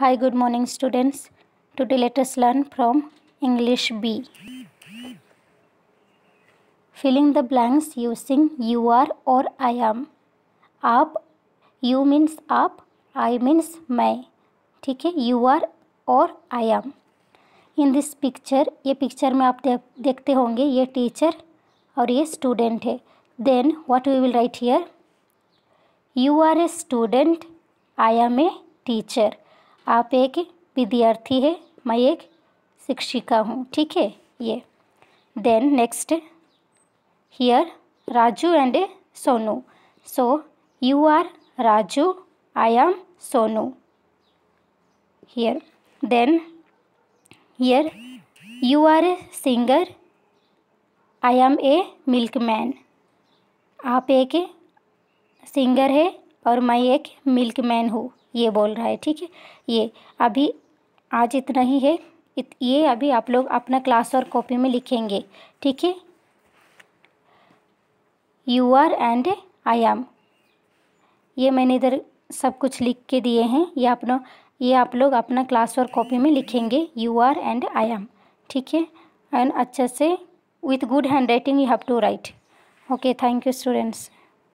Hi, good morning students. Today let us learn from English B. Filling the blanks using you are or I am. आप you means आप I means मैं ठीक है you are और I am. In this picture ये picture में आप देख, देखते होंगे ये टीचर और ये स्टूडेंट है then what we will write here you are a student I am a teacher आप एक विद्यार्थी है मैं एक शिक्षिका हूँ ठीक है ये then next here Raju and a Sonu so you are Raju I am Sonu here then here you are a singer I am a milkman आप एक सिंगर है और मैं एक मिल्क मैन हूँ ये बोल रहा है ठीक है ये अभी आज इतना ही है इत, ये अभी आप लोग अपना क्लास और कॉपी में लिखेंगे ठीक है you are and I am ये मैंने इधर सब कुछ लिख के दिए हैं ये अपना ये आप लोग अपना क्लास और कॉपी में लिखेंगे you are and I am ठीक है एंड अच्छे से with good handwriting you have to write okay thank you students